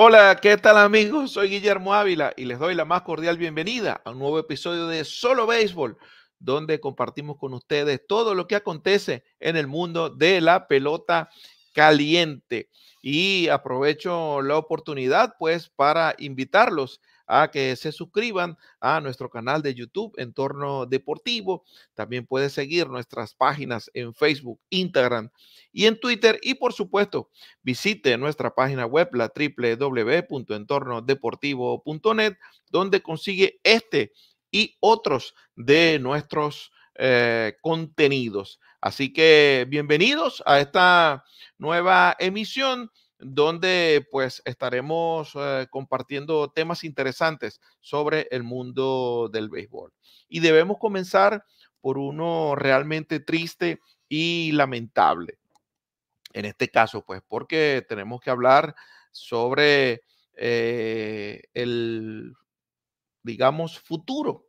Hola, ¿qué tal amigos? Soy Guillermo Ávila y les doy la más cordial bienvenida a un nuevo episodio de Solo Béisbol, donde compartimos con ustedes todo lo que acontece en el mundo de la pelota caliente. Y aprovecho la oportunidad pues para invitarlos a que se suscriban a nuestro canal de YouTube Entorno Deportivo. También puedes seguir nuestras páginas en Facebook, Instagram y en Twitter. Y por supuesto, visite nuestra página web, la www.entornodeportivo.net, donde consigue este y otros de nuestros eh, contenidos. Así que bienvenidos a esta nueva emisión donde pues estaremos eh, compartiendo temas interesantes sobre el mundo del béisbol. Y debemos comenzar por uno realmente triste y lamentable. En este caso, pues porque tenemos que hablar sobre eh, el, digamos, futuro.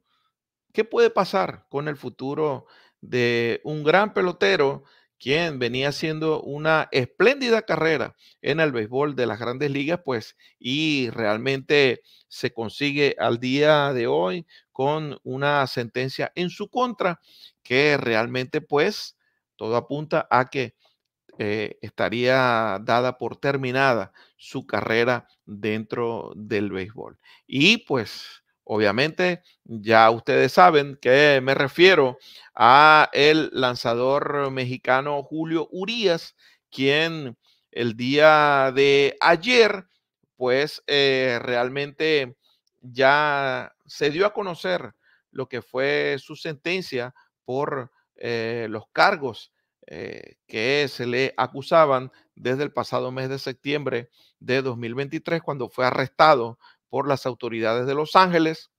¿Qué puede pasar con el futuro de un gran pelotero quien venía haciendo una espléndida carrera en el béisbol de las grandes ligas, pues, y realmente se consigue al día de hoy con una sentencia en su contra que realmente, pues, todo apunta a que eh, estaría dada por terminada su carrera dentro del béisbol. Y pues Obviamente, ya ustedes saben que me refiero a el lanzador mexicano Julio Urías, quien el día de ayer, pues eh, realmente ya se dio a conocer lo que fue su sentencia por eh, los cargos eh, que se le acusaban desde el pasado mes de septiembre de 2023, cuando fue arrestado por las autoridades de Los Ángeles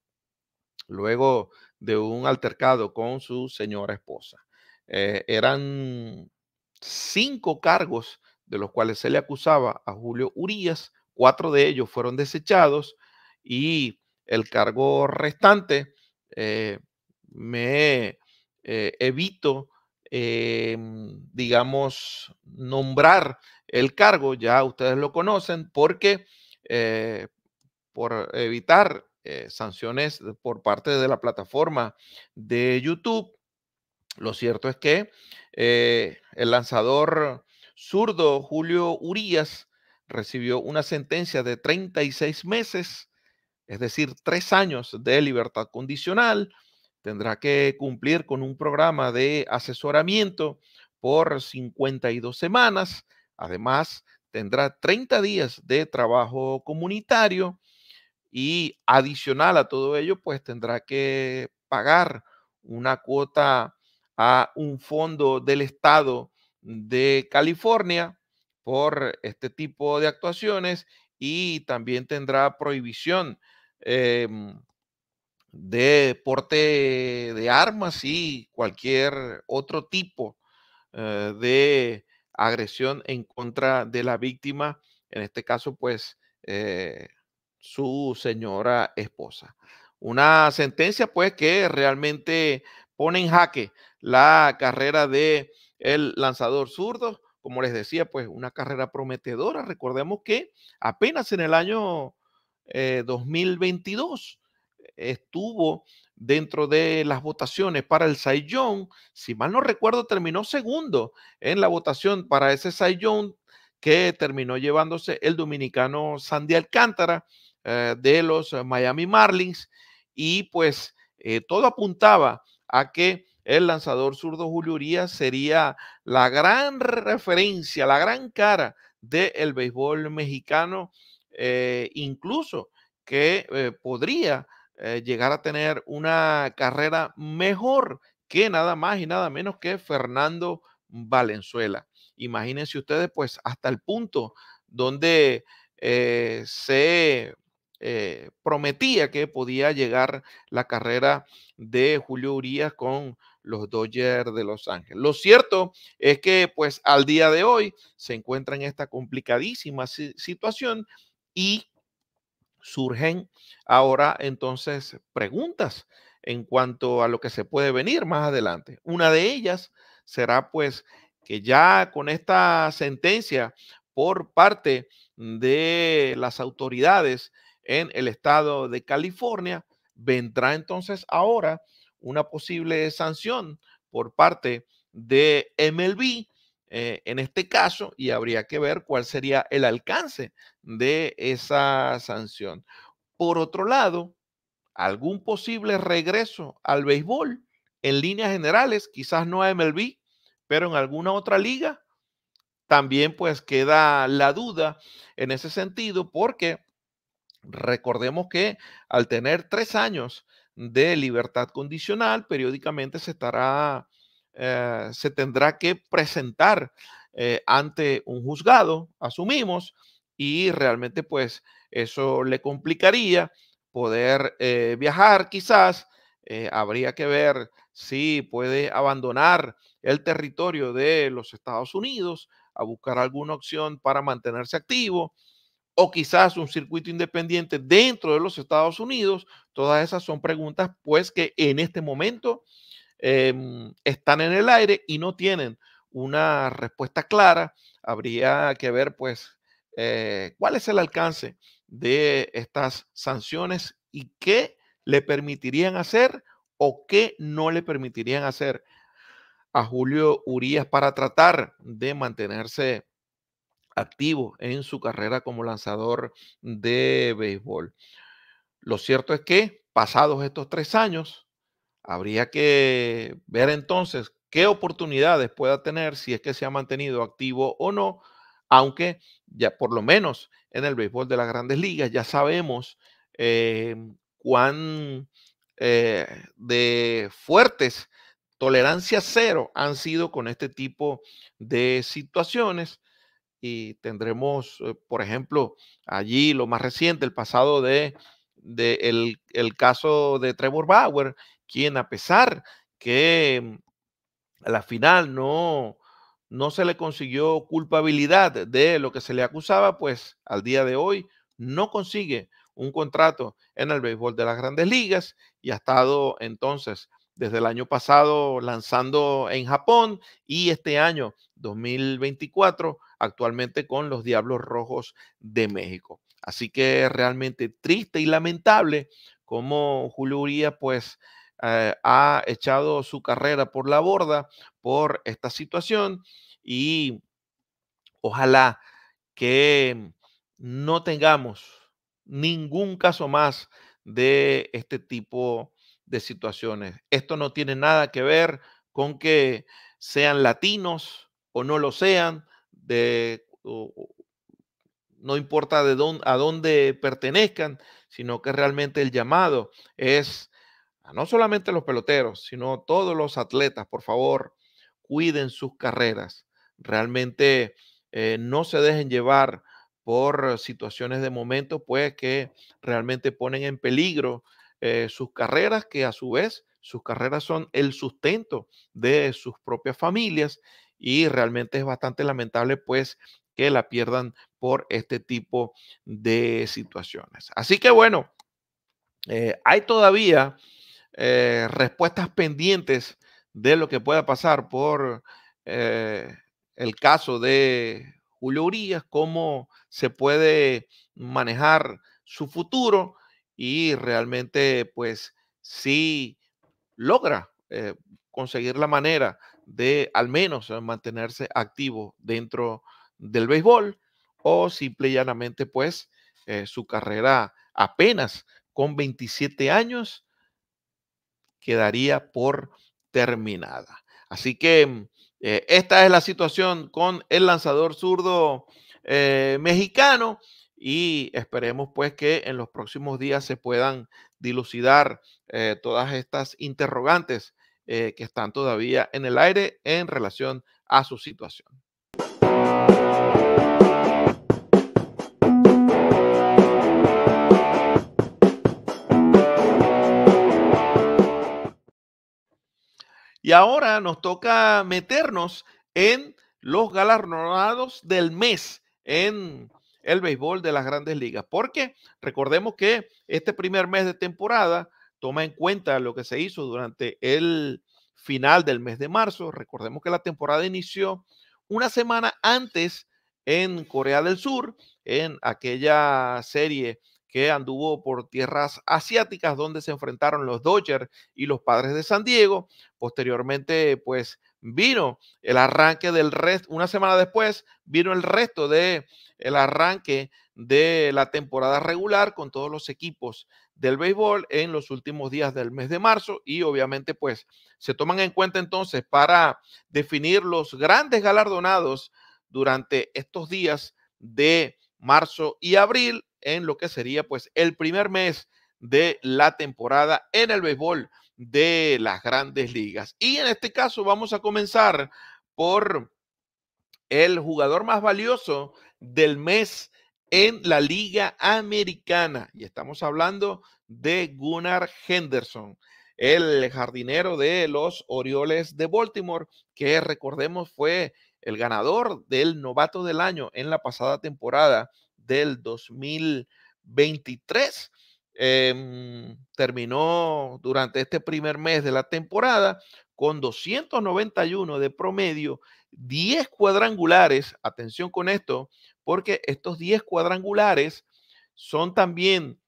luego de un altercado con su señora esposa. Eh, eran cinco cargos de los cuales se le acusaba a Julio Urías, cuatro de ellos fueron desechados y el cargo restante eh, me eh, evito, em, digamos, nombrar el cargo, ya ustedes lo conocen, porque por evitar eh, sanciones por parte de la plataforma de YouTube. Lo cierto es que eh, el lanzador zurdo Julio Urías recibió una sentencia de 36 meses, es decir, tres años de libertad condicional. Tendrá que cumplir con un programa de asesoramiento por 52 semanas. Además, tendrá 30 días de trabajo comunitario y adicional a todo ello, pues tendrá que pagar una cuota a un fondo del Estado de California por este tipo de actuaciones y también tendrá prohibición em, de porte de armas y cualquier otro tipo eh, de agresión en contra de la víctima. En este caso, pues eh, su señora esposa. Una sentencia pues que realmente pone en jaque la carrera de el lanzador zurdo, como les decía, pues una carrera prometedora. Recordemos que apenas en el año 2022 eh, estuvo dentro de las votaciones para el Saiyón. Si mal no recuerdo, terminó segundo en la votación para ese Saiyón que terminó llevándose el dominicano Sandy Alcántara, eh, de los eh, Miami Marlins y pues eh, todo apuntaba a que el lanzador zurdo Julio Urias sería la gran referencia, la gran cara del béisbol mexicano, incluso que podría llegar a tener una carrera mejor que nada más y nada menos que Fernando Valenzuela. Imagínense ustedes, pues, hasta el punto donde se eh, prometía que podía llegar la carrera de Julio Urias con los Dodgers de Los Ángeles. Lo cierto es que pues al día de hoy se encuentra en esta complicadísima situación y surgen ahora entonces preguntas en cuanto a lo que se puede venir más adelante. Una de ellas será pues que ya con esta sentencia por parte de las autoridades en el estado de California, vendrá entonces ahora una posible sanción por parte de MLB eh, en este caso y habría que ver cuál sería el alcance de esa sanción. Por otro lado, algún posible regreso al béisbol en líneas generales, quizás no a MLB, pero en alguna otra liga, también pues queda la duda en ese sentido porque Recordemos que al tener tres años de libertad condicional, periódicamente se estará, eh, se tendrá que presentar eh, ante un juzgado, asumimos, y realmente pues eso le complicaría poder eh, viajar quizás, habría que ver si puede abandonar el territorio de los Estados Unidos a buscar alguna opción para mantenerse activo o quizás un circuito independiente dentro de los Estados Unidos? Todas esas son preguntas pues que en este momento em, están en el aire y no tienen una respuesta clara. Habría que ver pues eh, cuál es el alcance de estas sanciones y qué le permitirían hacer o qué no le permitirían hacer a Julio Urías para tratar de mantenerse activo en su carrera como lanzador de béisbol. Lo cierto es que pasados estos tres años, habría que ver entonces qué oportunidades pueda tener si es que se ha mantenido activo o no, aunque ya por lo menos en el béisbol de las grandes ligas ya sabemos eh, cuán eh, de fuertes tolerancia cero han sido con este tipo de situaciones y tendremos, eh, por ejemplo, allí lo más reciente, el pasado de, el, caso de Trevor Bauer, quien a pesar que a la final no, no se le consiguió culpabilidad de lo que se le acusaba, pues al día de hoy no consigue un contrato en el béisbol de las grandes ligas y ha estado entonces desde el año pasado lanzando en Japón y este año 2024 actualmente con los Diablos Rojos de México. Así que realmente triste y lamentable como Julio Uría pues eh, ha echado su carrera por la borda por esta situación y ojalá que no tengamos ningún caso más de este tipo de situaciones. Esto no tiene nada que ver con que sean latinos o no lo sean, de, no importa de dónde, a dónde pertenezcan, sino que realmente el llamado es a no solamente los peloteros, sino todos los atletas, por favor, cuiden sus carreras. Realmente eh, no se dejen llevar por eh, situaciones de momento, pues que realmente ponen en peligro eh, sus carreras, que a su vez sus carreras son el sustento de sus propias familias y realmente es bastante lamentable pues que la pierdan por este tipo de situaciones. Así que bueno, eh, hay todavía eh, respuestas pendientes de lo que pueda pasar por el caso de Julio Urias, cómo se puede manejar su futuro y realmente pues si logra eh, conseguir la manera de al menos eh, mantenerse activo dentro del béisbol o simple y llanamente pues eh, su carrera apenas con 27 años quedaría por terminada. Así que mm, esta es la situación con el lanzador zurdo mexicano y esperemos pues que en los próximos días se puedan dilucidar eh, todas estas interrogantes eh, que están todavía en el aire en relación a su situación. Y ahora nos toca meternos en los galardonados del mes en el béisbol de las grandes ligas. Porque recordemos que este primer mes de temporada toma en cuenta lo que se hizo durante el final del mes de marzo. Recordemos que la temporada inició una semana antes en Corea del Sur, en aquella serie que anduvo por tierras asiáticas donde se enfrentaron los Dodgers y los Padres de San Diego. Posteriormente, pues vino el arranque del resto, una semana después vino el resto de el arranque de la temporada regular con todos los equipos del béisbol en los últimos días del mes de marzo y obviamente pues se toman en cuenta entonces para definir los grandes galardonados durante estos días de marzo y abril en lo que sería pues el primer mes de la temporada en el béisbol de las grandes ligas. Y en este caso vamos a comenzar por el jugador más valioso del mes en la Liga Americana. Y estamos hablando de Gunnar Henderson, el jardinero de los Orioles de Baltimore, que recordemos fue el ganador del novato del año en la pasada temporada del 2023. Em, terminó durante este primer mes de la temporada con 291 de promedio, 10 cuadrangulares. Atención con esto, porque estos 10 cuadrangulares son también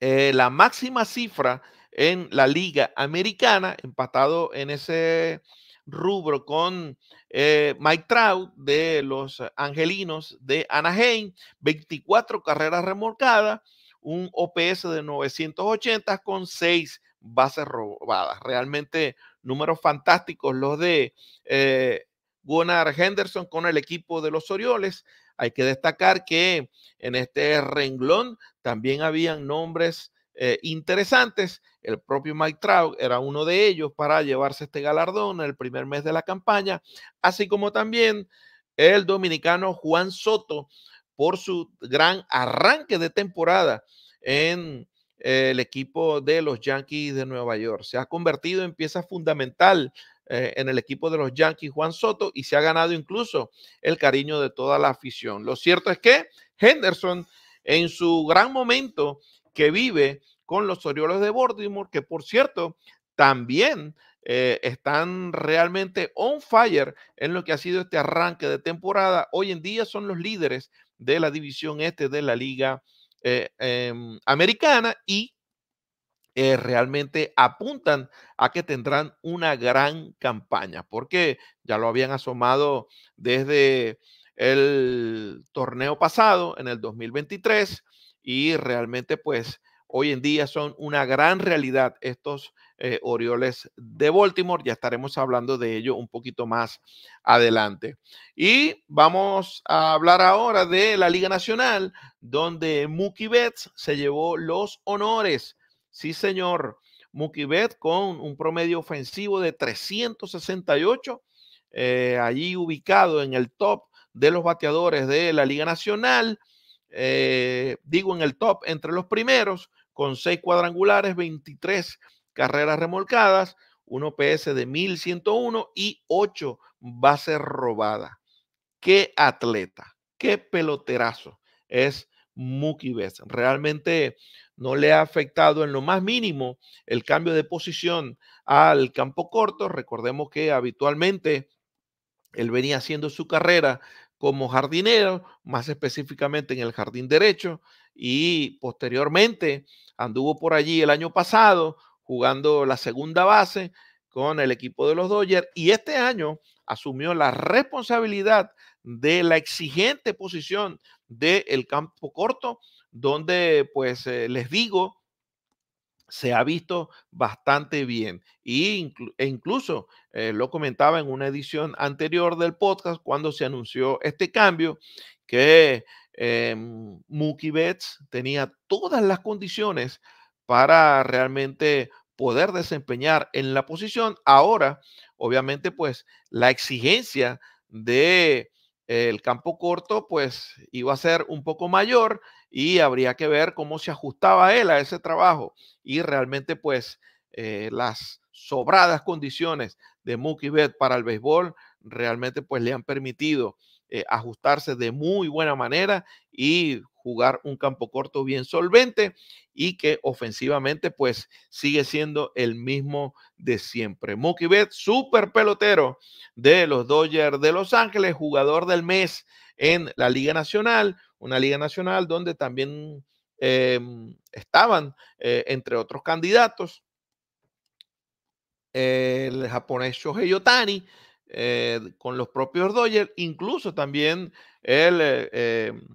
eh, la máxima cifra en la Liga Americana, empatado en ese rubro con eh, Mike Trout de los Angelinos de Anaheim, 24 carreras remolcadas, un OPS de 980 con 6 bases robadas. Realmente números fantásticos los de eh, Gunnar Henderson con el equipo de los Orioles. Hay que destacar que en este renglón también habían nombres eh, interesantes. El propio Mike Trout era uno de ellos para llevarse este galardón en el primer mes de la campaña, así como también el dominicano Juan Soto por su gran arranque de temporada en el equipo de los Yankees de Nueva York. Se ha convertido en pieza fundamental eh, en el equipo de los Yankees Juan Soto y se ha ganado incluso el cariño de toda la afición. Lo cierto es que Henderson en su gran momento que vive con los Orioles de Baltimore, que por cierto, también eh, están realmente on fire en lo que ha sido este arranque de temporada. Hoy en día son los líderes de la división este de la Liga eh, em, Americana y eh, realmente apuntan a que tendrán una gran campaña, porque ya lo habían asomado desde el torneo pasado, en el 2023, y realmente pues hoy en día son una gran realidad estos eh, Orioles de Baltimore. Ya estaremos hablando de ello un poquito más adelante. Y vamos a hablar ahora de la Liga Nacional, donde Mookie Betts se llevó los honores. Sí, señor. Mookie Betts con un promedio ofensivo de 368, eh, allí ubicado en el top de los bateadores de la Liga Nacional. Eh, digo en el top, entre los primeros, con seis cuadrangulares, 23 carreras remolcadas, un PS de 1101 y 8 bases robadas. Qué atleta, qué peloterazo es Muki Realmente no le ha afectado en lo más mínimo el cambio de posición al campo corto. Recordemos que habitualmente él venía haciendo su carrera como jardinero, más específicamente en el jardín derecho, y posteriormente anduvo por allí el año pasado jugando la segunda base con el equipo de los Dodgers y este año asumió la responsabilidad de la exigente posición del el campo corto, donde pues eh, les digo se ha visto bastante bien. e, e incluso eh, lo comentaba en una edición anterior del podcast cuando se anunció este cambio, que eh, Mookie Betts tenía todas las condiciones para realmente poder desempeñar en la posición. Ahora, obviamente, pues la exigencia de eh, el campo corto pues iba a ser un poco mayor y habría que ver cómo se ajustaba él a ese trabajo y realmente pues eh, las sobradas condiciones de Mookie Bet para el béisbol realmente pues le han permitido eh, ajustarse de muy buena manera y jugar un campo corto bien solvente y que ofensivamente pues sigue siendo el mismo de siempre. Mookie Bet, super pelotero de los Dodgers de Los Ángeles, jugador del mes en la Liga Nacional, una liga nacional donde también em, estaban, eh, entre otros candidatos, el japonés Shohei Yotani eh, con los propios Dodgers, incluso también el, eh, em,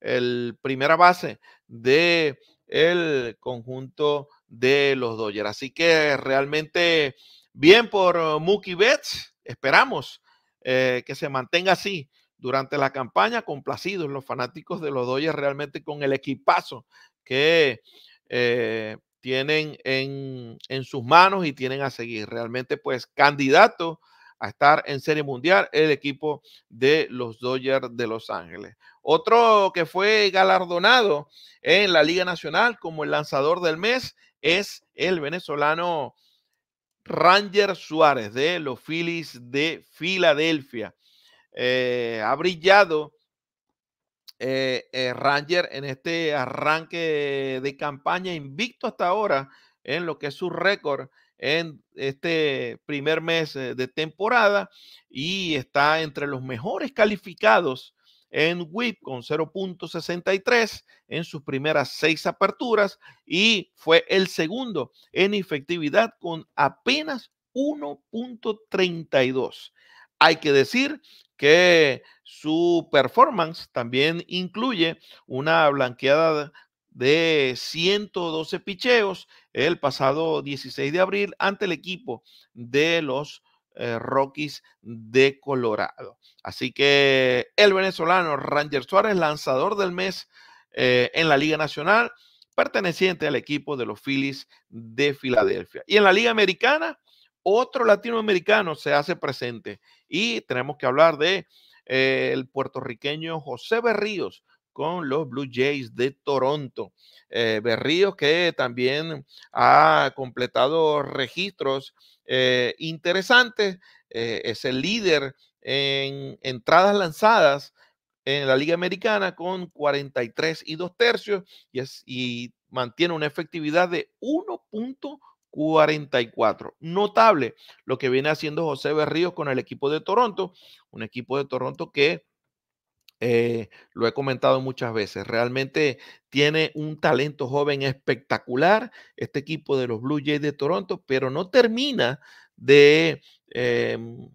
el primera base de el conjunto de los Dodgers. Así que realmente bien por Mookie Betts. Esperamos que se mantenga así durante la campaña, complacidos los fanáticos de los Dodgers realmente con el equipazo que eh, tienen en, en, sus manos y tienen a seguir. Realmente, pues, candidato a estar en Serie Mundial el equipo de los Dodgers de Los Ángeles. Otro que fue galardonado en la Liga Nacional como el lanzador del mes es el venezolano Ranger Suárez de los Phillies de Filadelfia. Eh, ha brillado eh, eh, Ranger en este arranque de campaña invicto hasta ahora en lo que es su récord en este primer mes de temporada y está entre los mejores calificados en WIP con 0.63 en sus primeras seis aperturas y fue el segundo en efectividad con apenas 1.32. Hay que decir que su performance también incluye una blanqueada de 112 picheos el pasado 16 de abril ante el equipo de los eh, Rockies de Colorado. Así que el venezolano Ranger Suárez, lanzador del mes eh, en la Liga Nacional, perteneciente al equipo de los Phillies de Filadelfia. Y en la Liga Americana, otro latinoamericano se hace presente y tenemos que hablar de eh, el puertorriqueño José Berríos con los Blue Jays de Toronto. Eh, Berríos que también ha completado registros eh, interesantes, es el líder en entradas lanzadas en la Liga Americana con 43 y 2 tercios y, y mantiene una efectividad de 1. 44. Notable lo que viene haciendo José Berríos con el equipo de Toronto, un equipo de Toronto que eh, lo he comentado muchas veces, realmente tiene un talento joven espectacular este equipo de los Blue Jays de Toronto, pero no termina de em,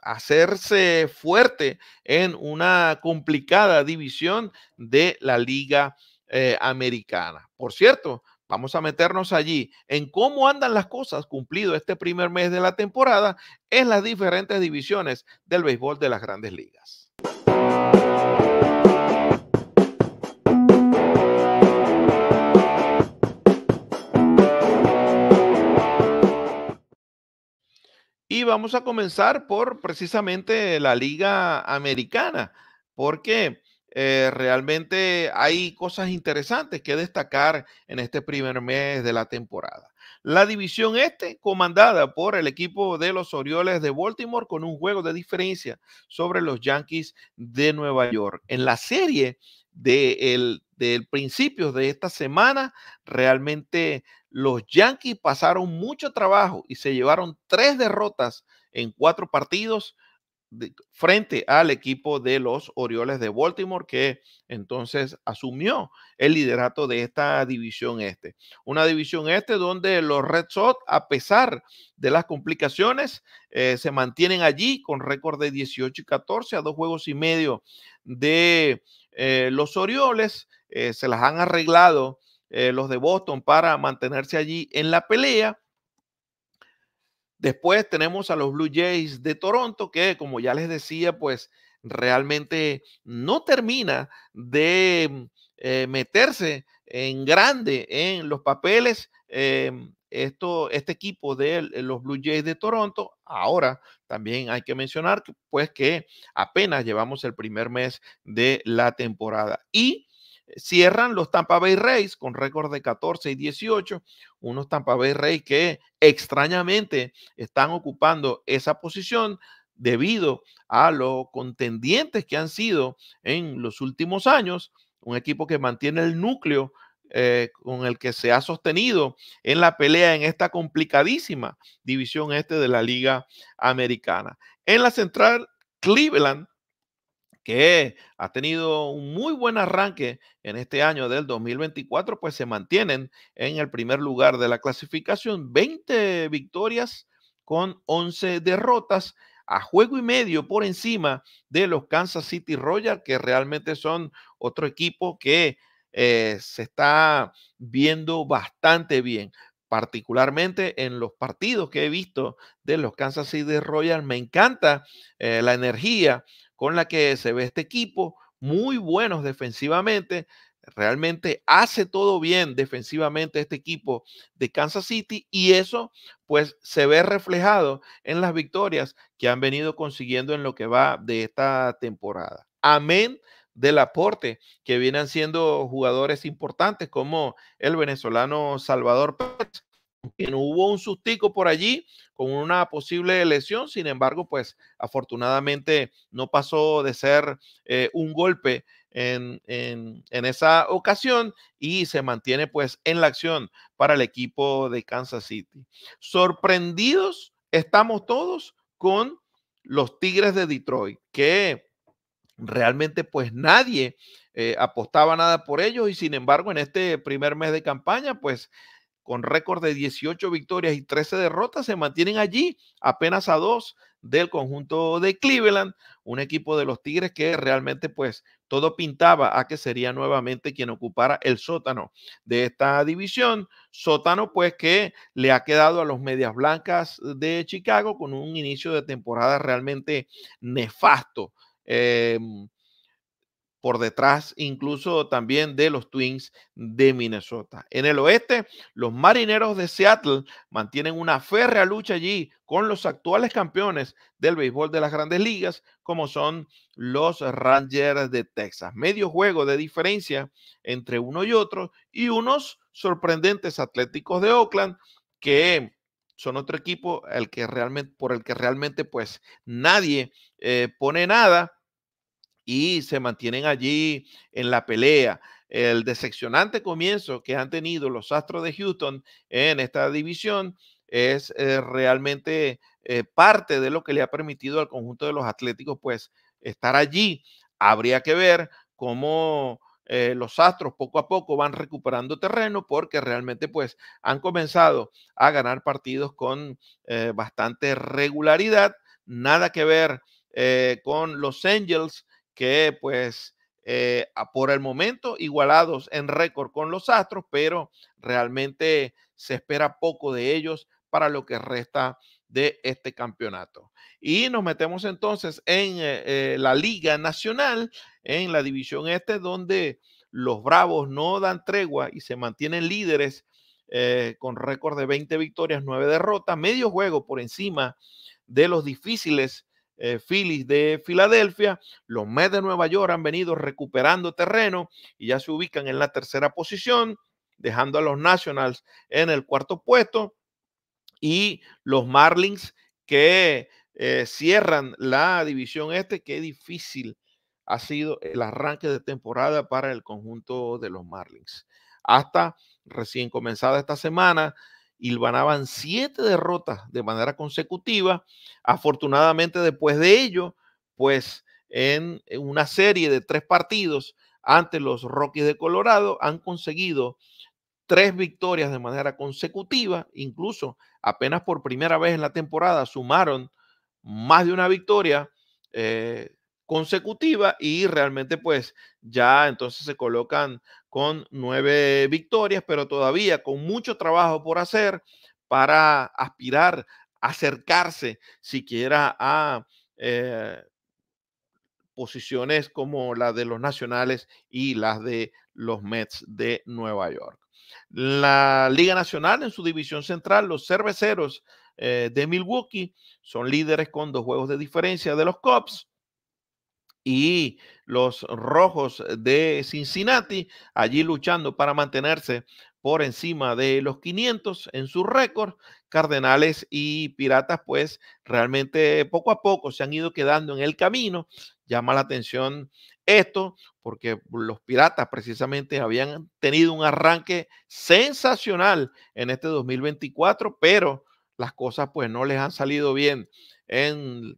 hacerse fuerte en una complicada división de la liga eh, americana. Por cierto, Vamos a meternos allí en cómo andan las cosas cumplido este primer mes de la temporada en las diferentes divisiones del béisbol de las grandes ligas. Y vamos a comenzar por precisamente la Liga Americana, porque eh, realmente hay cosas interesantes que destacar en este primer mes de la temporada. La división este, comandada por el equipo de los Orioles de Baltimore, con un juego de diferencia sobre los Yankees de Nueva York. En la serie del principio de esta semana, realmente los Yankees pasaron mucho trabajo y se llevaron tres derrotas en cuatro partidos frente al equipo de los Orioles de Baltimore, que entonces asumió el liderato de esta división este. Una división este donde los Red Sox, a pesar de las complicaciones, eh, se mantienen allí con récord de 18 y 14 a dos juegos y medio de eh, los Orioles. Eh, se las han arreglado los de Boston para mantenerse allí en la pelea Después tenemos a los Blue Jays de Toronto, que como ya les decía, pues realmente no termina de eh, meterse en grande en los papeles. Eh, esto, este equipo de los Blue Jays de Toronto, ahora también hay que mencionar pues que apenas llevamos el primer mes de la temporada. Y Cierran los Tampa Bay Rays con récord de 14 y 18, unos Tampa Bay Rays que extrañamente están ocupando esa posición debido a los contendientes que han sido en los últimos años, un equipo que mantiene el núcleo eh, con el que se ha sostenido en la pelea en esta complicadísima división este de la Liga Americana. En la central, Cleveland que ha tenido un muy buen arranque en este año del 2024, pues se mantienen en el primer lugar de la clasificación, 20 victorias con 11 derrotas a juego y medio por encima de los Kansas City Royals, que realmente son otro equipo que eh, se está viendo bastante bien particularmente en los partidos que he visto de los Kansas City Royals. Me encanta eh, la energía con la que se ve este equipo, muy buenos defensivamente, realmente hace todo bien defensivamente este equipo de Kansas City y eso pues se ve reflejado en las victorias que han venido consiguiendo en lo que va de esta temporada. Amén del aporte que vienen siendo jugadores importantes como el venezolano Salvador Pérez, que no hubo un sustico por allí con una posible lesión, sin embargo, pues afortunadamente no pasó de ser eh, un golpe en, en, en, esa ocasión y se mantiene pues en la acción para el equipo de Kansas City. Sorprendidos estamos todos con los Tigres de Detroit, que realmente pues nadie eh, apostaba nada por ellos y sin embargo en este primer mes de campaña pues con récord de 18 victorias y 13 derrotas, se mantienen allí apenas a dos del conjunto de Cleveland, un equipo de los Tigres que realmente pues todo pintaba a que sería nuevamente quien ocupara el sótano de esta división, sótano pues que le ha quedado a los Medias Blancas de Chicago con un inicio de temporada realmente nefasto. Em, por detrás incluso también de los Twins de Minnesota. En el oeste, los Marineros de Seattle mantienen una férrea lucha allí con los actuales campeones del béisbol de las grandes ligas, como son los Rangers de Texas. Medio juego de diferencia entre uno y otro y unos sorprendentes Atléticos de Oakland que son otro equipo el que realmente, por el que realmente pues nadie eh, pone nada y se mantienen allí en la pelea. El decepcionante comienzo que han tenido los Astros de Houston en esta división es eh, realmente eh, parte de lo que le ha permitido al conjunto de los Atléticos pues estar allí. Habría que ver cómo eh, los Astros poco a poco van recuperando terreno porque realmente pues han comenzado a ganar partidos con bastante regularidad. Nada que ver con los Angels, que pues eh, por el momento igualados en récord con los Astros, pero realmente se espera poco de ellos para lo que resta de este campeonato. Y nos metemos entonces en eh, eh, la Liga Nacional, en la División Este, donde los Bravos no dan tregua y se mantienen líderes con récord de 20 victorias, 9 derrotas, medio juego por encima de los difíciles eh, Phillies de Filadelfia, los Mets de Nueva York han venido recuperando terreno y ya se ubican en la tercera posición, dejando a los Nationals en el cuarto puesto y los Marlins que eh, cierran la división este, qué difícil ha sido el arranque de temporada para el conjunto de los Marlins. Hasta recién comenzada esta semana, hilvanaban siete derrotas de manera consecutiva. Afortunadamente, después de ello, pues en una serie de tres partidos ante los Rockies de Colorado, han conseguido tres victorias de manera consecutiva, incluso apenas por primera vez en la temporada sumaron más de una victoria eh, consecutiva y realmente pues ya entonces se colocan con nueve victorias, pero todavía con mucho trabajo por hacer para aspirar, acercarse siquiera a eh, posiciones como la de los nacionales y las de los Mets de Nueva York. La Liga Nacional en su división central, los cerveceros eh, de Milwaukee son líderes con dos juegos de diferencia de los Cubs y los Rojos de Cincinnati, allí luchando para mantenerse por encima de los 500 en su récord. Cardenales y Piratas, pues realmente poco a poco se han ido quedando en el camino. Llama la atención esto, porque los Piratas precisamente habían tenido un arranque sensacional en este 2024, pero las cosas pues no les han salido bien en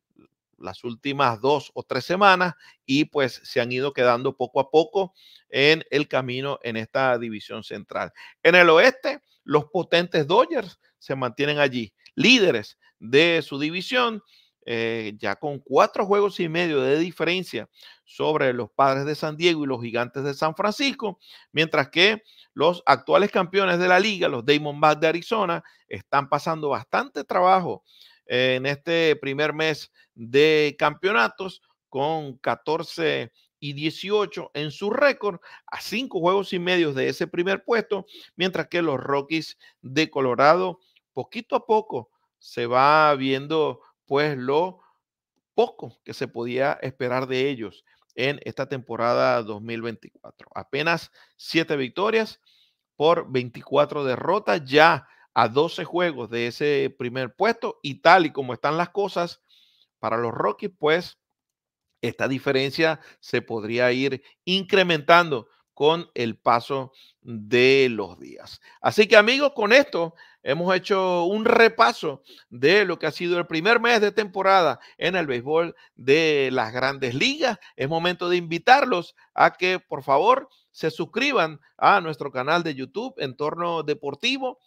las últimas dos o tres semanas y pues se han ido quedando poco a poco en el camino en esta división central. En el oeste, los potentes Dodgers se mantienen allí, líderes de su división, eh, ya con cuatro juegos y medio de diferencia sobre los padres de San Diego y los gigantes de San Francisco, mientras que los actuales campeones de la liga, los Diamondbacks de Arizona, están pasando bastante trabajo en este primer mes de campeonatos con 14 y 18 en su récord a cinco juegos y medios de ese primer puesto, mientras que los Rockies de Colorado poquito a poco se va viendo pues lo poco que se podía esperar de ellos en esta temporada 2024. Apenas siete victorias por 24 derrotas, ya a 12 juegos de ese primer puesto y tal y como están las cosas para los Rockies, pues esta diferencia se podría ir incrementando con el paso de los días. Así que amigos, con esto hemos hecho un repaso de lo que ha sido el primer mes de temporada en el béisbol de las grandes ligas. Es momento de invitarlos a que por favor se suscriban a nuestro canal de YouTube Entorno Deportivo.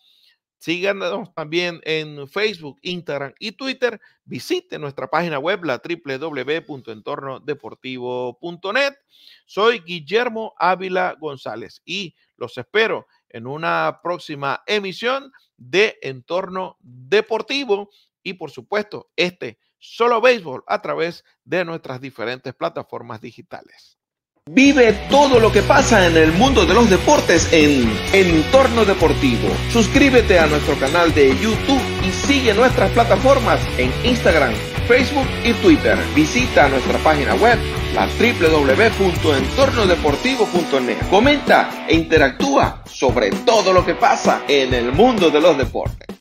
Síganos también en Facebook, Instagram y Twitter. Visite nuestra página web, la www.entornodeportivo.net. Soy Guillermo Ávila González y los espero en una próxima emisión de Entorno Deportivo y, por supuesto, este solo béisbol a través de nuestras diferentes plataformas digitales. Vive todo lo que pasa en el mundo de los deportes en Entorno Deportivo. Suscríbete a nuestro canal de YouTube y sigue nuestras plataformas en Instagram, Facebook y Twitter. Visita nuestra página web la www.entornodeportivo.net. Comenta e interactúa sobre todo lo que pasa en el mundo de los deportes.